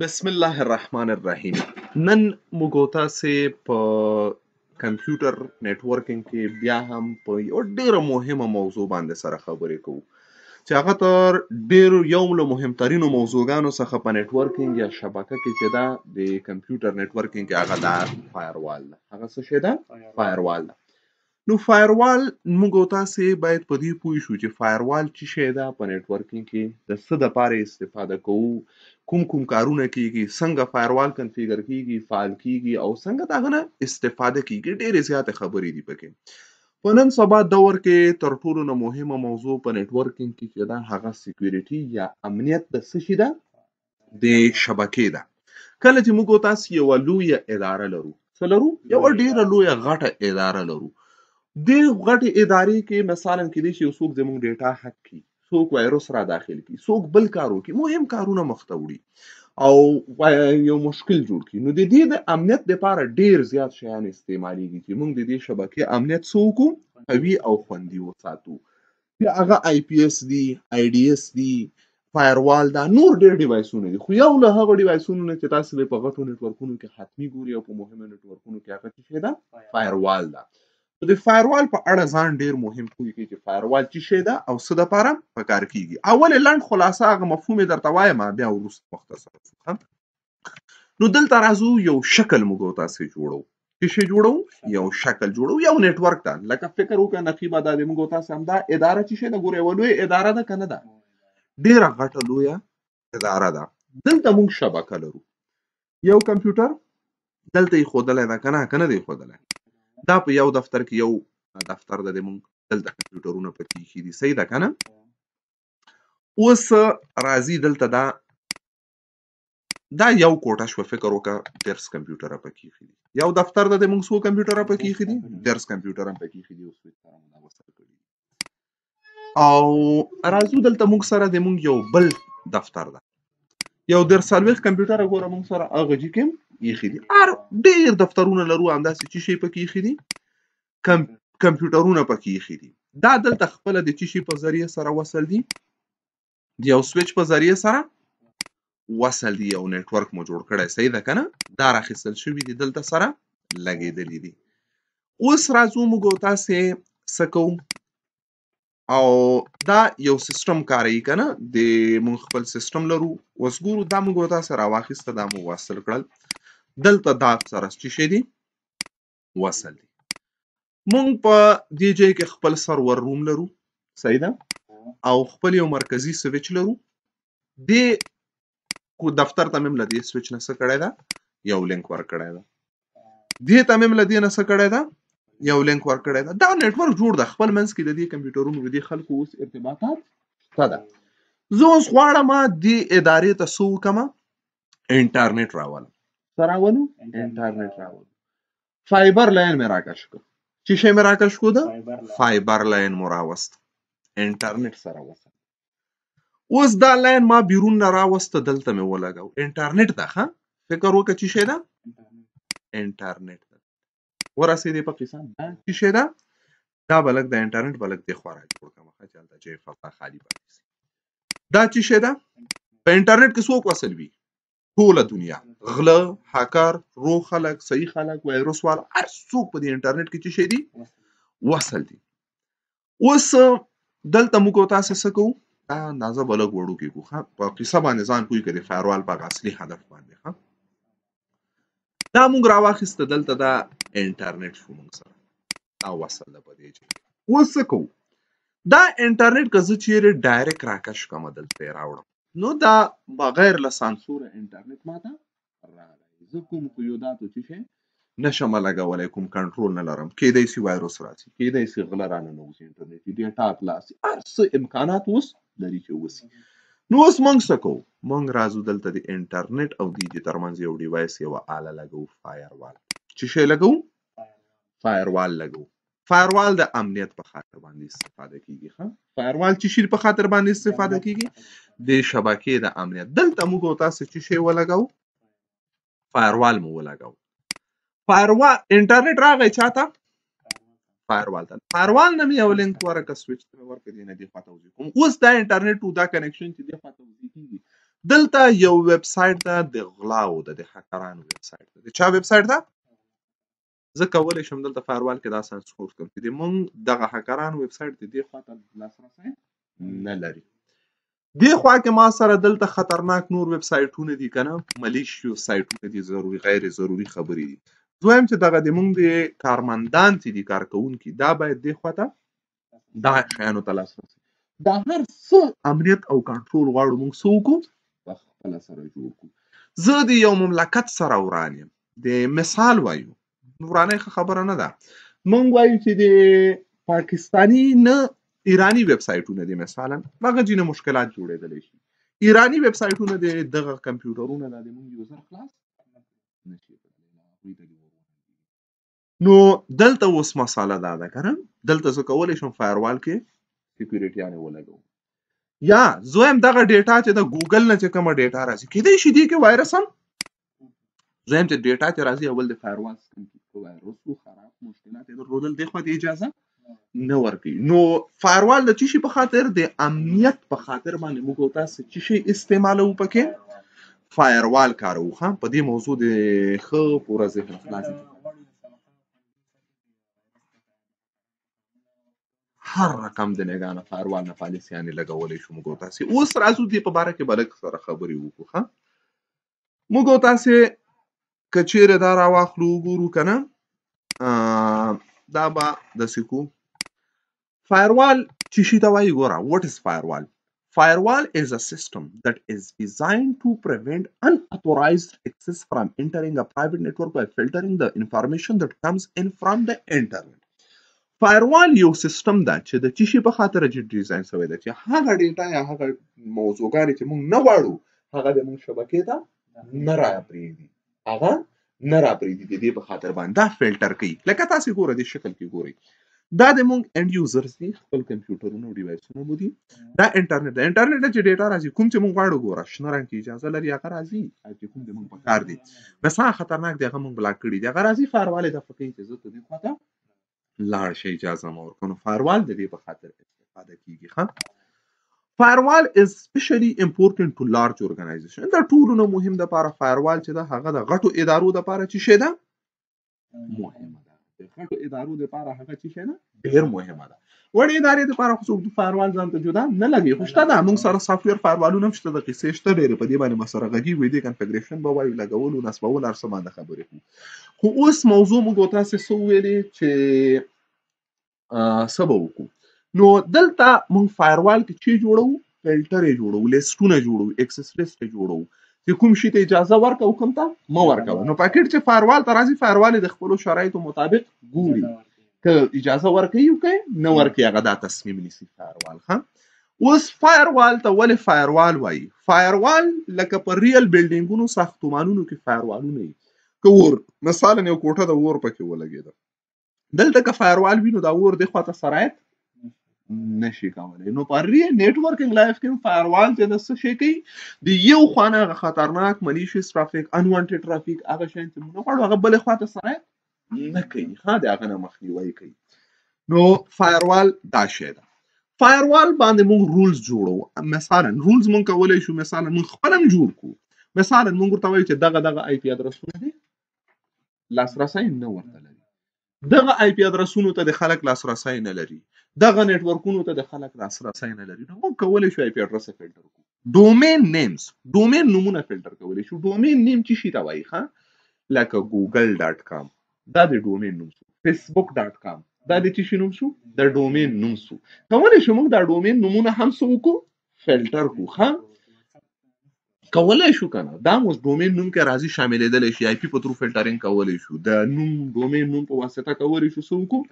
بسم الله الرحمن الرحیم نن موږ تاسو په کمپیوټر نتورکینګ کې بیا هم په یو ډیره مهمه موضوع باندې سره خبرې کوو چې هغه تر ډیرو یو له مهمترینو موضوعګانو څخه په نتورکینګ یا شبکه کې چې دا د کمپیوټر نتورکینګ هغه دا فایروال ده هغه څه شی ده فایروال ده نو فایروال موږ او تاسو باید په دې پوه شو چې فایروال چې شی ده په نتورکینګ کې د څه د پاره استفاده کوو کوم کوم کارونه کیږي څنګه فایروال کنفیګر کیږي فعال کیږي او څنګه داغه نه استفاده کیږي ډېرې زیاتې خبرې دي پکې په نن سبا دور کې تر ټولو نه مهمه موضوع په نتورکینګ کې چې دا هغه سکیورټي یا امنیت د څه شي ده د شبکې ده کله چې موږ تاسو یو لوی اداره لرو څه لرو یو ډیره لوی غټه اداره لرو دې غټې ادارې کې مثلا کېدای شي یو څوک زموږ ډیټا حک کړي څوک وایروس را داخل کړي څوک بل کار وکړي مهم کارونه مخته وړي او یو مشکل جوړ کړي نو د دې د امنیت لپاره ډیر زیات شیان استعمالیږي چې موږ د دې شبکې امنیت څوک قوي او خوندي وساتو چې هغه آی پی ایس دی آی ډی ایس دی فایروال دا نور ډېر ډیوایسونه دي خو یو له هغه ډیوایسونو نه چې تاسو په غټو نتورکونو کې حتمی ګوري او په مهمه نتورکونو کې هغه څه ده فایروال ده د فایروال په اړه ځان ډیر مهم پوهیږي چې فایروال څه شی ده او څه لپاره پکار کیږي اول لنډ خلاصه هغه مفهوم درته وایم بیا وروسته مختصر نو دلته راځو یو شکل موږ تاسو جوړو څه شی جوړو یو شکل جوړو یو نیټ ورک ته لکه فکر وکړه نقیبه دا د موږ تاسو هم دا اداره څه شی ده ګوره ولوي اداره ده کنه ده ډیره غټه لویه اداره ده دلته موږ شبکه لرو یو کمپیوټر دلته یې خودلای دا کنه کنه دی خودلای دا په یو دفتر کې یو دفتر د دې مونږ دلته کمپیوټرونه پکې ایښي دي صحیح ده که نه اوس راځي دلته دا دا یو کوټه شوه فکر وکړه ډېرس کمپیوټره پکې ایښي دي یو دفتر د دې مونږ څو کمپیوټره پکې ایښي دي ډېرس کمپیوټره هم پکې ایښي دي اوس او راځو دلته مونږ سره د مونږ یو بل دفتر ده یو ډېر څلوېښت کمپیوټره ګوره مونږ سره هغه جي کې ایخي دي ار ډیر دفترونه لرو همداسې چې شي پکې ایخي دي کم کمپیوټرونه پکې ایخي دي دا دلته خپل د چې شي په ذریعہ سره وصل دي د یو سویچ په ذریعہ سره وصل دی او نتورک مو جوړ کړی صحیح ده کنه دا راخصل شوی دی دلته سره لګیدلی دی اوس راځو موږ تاسو سکو او دا یو سیستم کاری کنه د مون خپل سیستم لرو وسګورو دا موږ تاسو راواخسته دا مو وصل کړل دلته دا سره څه شي دي وصل دي مونږ په دې ځای کې خپل سرور روم لرو صحیح ده او خپل یو مرکزی سویچ لرو د کو دفتر تمیم لدی سویچ نه څه کړی دا یو لینک ور کړی دا دې تمیم لدی نه څه کړی دا یو لینک ور کړی دا دا نتورک جوړ د خپل منځ کې د دې کمپیوټرونو د خلکو اوس ارتباطات شته ده زه اوس غواړم د ادارې ته سو کما انټرنیټ راولم څه راولو انټرنیټ راولو فایبر لاین مې راکش کړ چې شی مې راکش کړ دا فایبر لاین مو راوست انټرنیټ سره وصل اوس دا لاین ما بیرون نه راوسته دلته مې ولګاو انټرنیټ دا ښه فکر وکړه چې شی دا انټرنیټ دا ورسېدې په قسم دا چې شی دا دا بلک د انټرنیټ بلک د خورا جوړ کما چې چلته چې فضا خالی پاتې دا چې شی دا په انټرنیټ کې څوک وصل وي ټوله دنیا غله هاکر رو خلک صحیح خلک وایروس وال هر څوک په دې انټرنیټ کې چې شي دي وصل دي اوس دلته موږ او تاسو څه کوو دا اندازه بلګ وړو کې کوخه په قصه باندې ځان کوی کړي فایروال په اصلي هدف باندې ها دا موږ راواخیست دلته دا انټرنیټ شو موږ سره دا وصل ده په دې چې اوس څه کوو دا انټرنیټ که زه چیرې ډایرکټ راکش کوم دلته راوړم نو دا بغیر له سانسوره انټرنیټ ماته راغی زه کوم قیوداتو چې شي نشم لګولی کوم کنټرول نه لرم کیدای شي وایروس راشي کیدای شي غله رانه نه وځي انټرنیټي ډیټا خلاصي هر څه امکانات اوس لري چې وسی نو اوس موږ څه کوو موږ راځو دلته د انټرنیټ او دیجی ترمنځ یو ډیوایس یوه آله لګوو فایر وال چې شی لګوو فایر وال لګوو فایروال د امنیت په خاطر باندې استفاده کیږي ها فایروال چې شیر په خاطر باندې استفاده کیږي د شبکې د امنیت دلته موږ او تاسو چې شی ولګاو فایروال مو ولګاو فایروال انټرنیټ راغی چاته فایروال ته فایروال نه یو لینک ورکه سویچ ته ورکه دی نه دی خواته وځي کوم اوس دا انټرنیټ او دا کنکشن چې دی خواته وځي کیږي دلته یو ویب سټ ده د غلاو د هکرانو ویب سټ ده چا ویب سټ ده زه کولی شم دلته فایروال کې دا سانسور کړم چې زموږ دغه هکران ویب سایټ د دې خواته لاسرسی نه لري دې خوا کې ما سره دلته خطرناک نور ویب سایټونه دي که نه ملیشیو سایټونه دي ضروري غیر ضروري خبرې دي دویم چې دغه زموږ د کارمندان چې دي کارکوونکي دا باید دې خوا ته دا شیانو ته لاسرسی دا هر څه امنیت او کنټرول غواړو موږ څه وکړو په خپله سره جوړ کړو زه د یو مملکت سره وران یم د مثال وایو ورانه خبره نه ده مونږ وایو چې د پاکستانی نه ایرانی ویب سټونه دي مثلا هغه جنه مشکلات جوړېدلی شي ایرانی ویب سټونه د دغه کمپیوټرونه د مونږ یوزر خلاص نو دلته اوس مساله دا ده کنه دلته زه کولی شم فایروال کې سکیورټي یعنی ولګو یا زه هم دغه ډیټا چې د ګوګل نه چې کومه ډیټا راځي کیدای شي دی کې وایرس هم زه هم چې ډیټا چې راځي اول د فایروال سکن کې وایروس و خراب مشکلات یې درلودل دې خو ته اجازه نه ورکوي نو فایروال د چی شي په خاطر د امنیت په خاطر باندې موږ تاسو چی شي استعمالو پکې فایروال کارو خام په دې موضوع د خو پورا ذهن خلاص هر رقم د نگانه فایروال نه پالیسی یعنی لګولې شو موږ تاسو اوس راځو دې په باره کې بلک سره خبرې وکړو ها موږ تاسو که چیرې دا راواخلو وګورو که نه دا به داسې کو فایروال چې شي ته وایي ګوره وټ از فایروال Firewall is a system that is designed to prevent unauthorized access from entering a private network by filtering the information that comes in from the internet. فایروال یو سیستم ده چې د چی شي په خاطر چې ډیزاین شوی ده چې هغه ډیټا یا هغه موضوعګانې چې موږ نه غواړو هغه د موږ شبکې ته نه راپرېږدي هغه نه را پریدي د دې په خاطر باندې دا فلټر کوي لکه تاسو ګوره د شکل کې ګورئ دا د مونږ انډ یوزرز دي خپل کمپیوټرونه او ډیوایسونه مو دي دا انټرنیټ دا انټرنیټ چې ډیټا راځي کوم چې مونږ غواړو ګوره شنه رنګ کې اجازه لري هغه راځي چې کوم د مونږ په کار دي بس هغه خطرناک دی هغه مونږ بلاک کړی دی هغه راځي فاروال د فقې چې زه ته دې خواته لاړ شي اجازه مور کنو فاروال د دې په خاطر استفاده کیږي ښه فایروال از سپیشلی امپورټنت ټو لارج اورګنایزیشن دا ټولو نه مهم د لپاره فایروال چې دا هغه د غټو ادارو د لپاره چې شي دا مهمه ده د غټو ادارو د لپاره هغه چې شي نه ډیر مهمه ده وړې ادارې د لپاره خو د فایروال ځان ته جدا نه لګي خو شته دا موږ سره سافټویر فایروالونه شته د قصې شته ډېر په دې باندې مسره غږی وې دي کنفیګریشن به وایو لګول او نصبول هر څه باندې خبرې کوو خو اوس موضوع موږ تاسو سو ویلې چې سبا وکړو نو دلته مونږ فایروال کې چی جوړو فلټر یې جوړو لیسټونه جوړو ایکسس لیست جوړو چې کوم شي ته اجازه ورکو کوم ته مو ورکو نو پاکټ چې فایروال ته راځي فایروال د خپل شرایطو مطابق ګوري که اجازه ورکي یو کې نو ورکي هغه دا تصمیم نیسي فایروال ها اوس فایروال ته ولې فایروال وایي فایروال لکه په ریل بلډینګونو ساختمانونو کې فایروالونه وي که ور مثلا یو کوټه د ور پکې ولګېده دلته که فایروال وي نو دا ور د خواته سرایت نشي کولای نو پرې نیټورکینګ لایف کې فایروال چې د څه شي کوي د یو خوانه خطرناک ملیشیس ترافیک انوانټډ ترافیک هغه شین چې موږ غواړو هغه بل خواته سره نه کوي ها د هغه نه مخنیوي کوي نو فایروال دا شی ده فایروال باندې موږ رولز جوړو مثلا رولز موږ کولای شو مثلا موږ خپل هم جوړ کو مثلا موږ ورته وایو چې دغه دغه آی پی ادرسونه دي لاسرسي نه ورته لري دغه آی پی ادرسونو ته د خلک لاسرسي نه لري دغه نتورکونو ته د خلک لاسرسی نه لري نو موږ کولی شو آی پی اډرس فلټر کړو ډومین نیمز ډومین نومونه فلټر کولی شو ډومین نیم چې شي ته وایي ښه لکه ګوګل ډاټ کام دا د ډومین نوم شو فیسبوک ډاټ کام دا د چې شي نوم شو د ډومین نوم شو کولی شو موږ دا ډومین نومونه هم سو وکړو فلټر کړو ښه کولای شو کنه دا موږ ډومین نوم کې راځي شاملېدل شي آی پی په ترو فلټرینګ کولای شو د نوم ډومین نوم په واسطه کولای شو څوک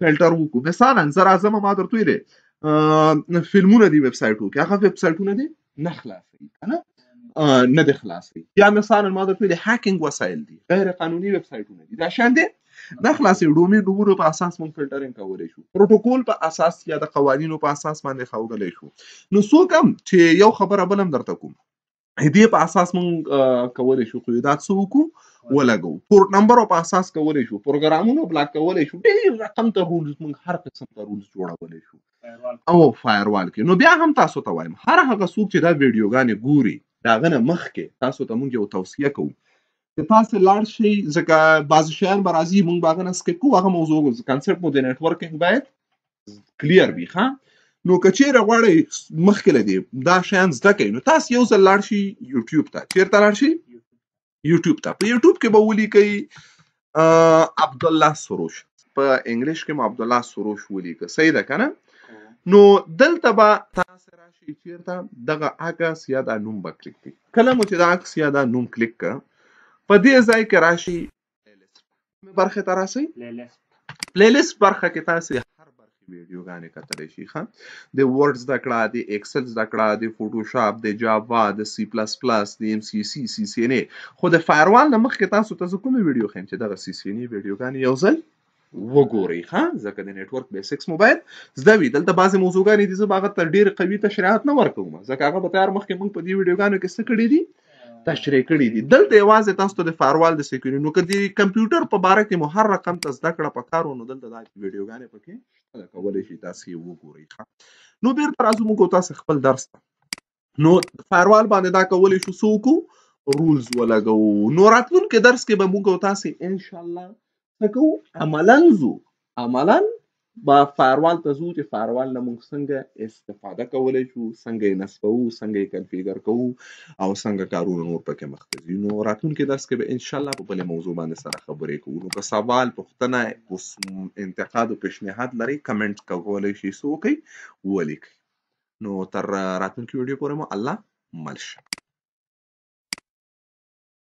فلټر وکړو مثلا زه راځم ما درته ویلې فلمونه دي ویب سایټو کې هغه ویب سایټونه دي نه خلاصوي کنه نه دي خلاصوي یا مثلا ما درته ویلې هاکینګ وسایل دي غیر قانوني ویب سایټونه دي دا شان دي نه خلاصې ډومې ډومرو په اساس مون فلټرینګ کولای شو پروتوکول په اساس یا د قوانینو په اساس باندې خاوګلای شو نو څوک هم چې یو خبره بلم درته کوم دې په اساس مون کولای شو خو دا څوک ولګو پورت نمبر او په اساس کولای شو پروګرامونو بلاک کولای شو ډېر رقم ته رولز موږ هر قسم ته رولز جوړولای شو او فایروال کې نو بیا هم تاسو ته وایم هر هغه څوک چې دا ویډیوګانې ګوري دا غنه مخ کې تاسو ته موږ یو توصیه کوو چې تاسو لاړ شئ ځکه بعض شیان برازي موږ باغنه سکه کوو هغه موضوع کانسپټ مو د نتورکینګ باید کلیر وي ښا نو کچېره غواړي مخکې لدی دا شیان زده کوي نو تاسو یو ځل لاړ شي یوټیوب ته چیرته لاړ شي یوټیوب ته په یوټیوب کې به ولیکي عبد الله سروش په انګلیش کې مو عبد الله سروش ولیکه صحیح ده کنه نو دلته به تاسو راشي چیرته دغه عکس یا د نوم به کلیک کړئ کله مو چې د عکس یا د نوم کلیک ک په دې ځای کې راشي برخه ته راشي پلی لیست برخه کې تاسو ویډیوګانې کتلی شي ښه د ورډ زده کړه د ایکسل زده کړه د فوټوشاپ د جاوا د سی پلس پلس د ایم سی سی سی سی ان خو د فایروال نه مخکې تاسو ته کومې ویډیو خیم چې دغه سی سی ان ویډیوګانې یو ځل وګورئ ها ځکه د نتورک بیسکس موبایل زده وی دلته بعضې موضوعګانې دي زه به هغه ته ډېر قوي تشریحات نه ورکوم ځکه هغه به تیار مخکې موږ په دې ویډیوګانو کې څه کړي دي تشریح کړی دي دلته یوازې تاسو ته د فاروال د سکیورټي نو کدي کمپیوټر په باره کې مو هر رقم ته زده کړه پکارو نو دلته دا ویډیوګانې پکې کولای شي تاسو یې وګورئ نو بیرته راځو موږ تاسو خپل درس ته نو فاروال باندې دا کولای شو سوکو رولز ولګو نو راتلونکي درس کې به موږ تاسو ان شاء الله څه کوو عملاً زو عملاً با فایروال ته ځو چې فایروال نه موږ څنګه استفاده کولی شو څنګه یې نصبوو څنګه یې کنفیګر کوو او څنګه کارونه نور پکې مخته ځي نو راتلونکي درس کې به انشاءالله په بلې موضوع باندې سره خبرې کوو نو که سوال پوښتنه انتقاد او پیشنهاد لرئ کمنټ کولی شئ څه وکئ ولیکئ نو تر راتلونکي ویډیو پورې مو الله مل شه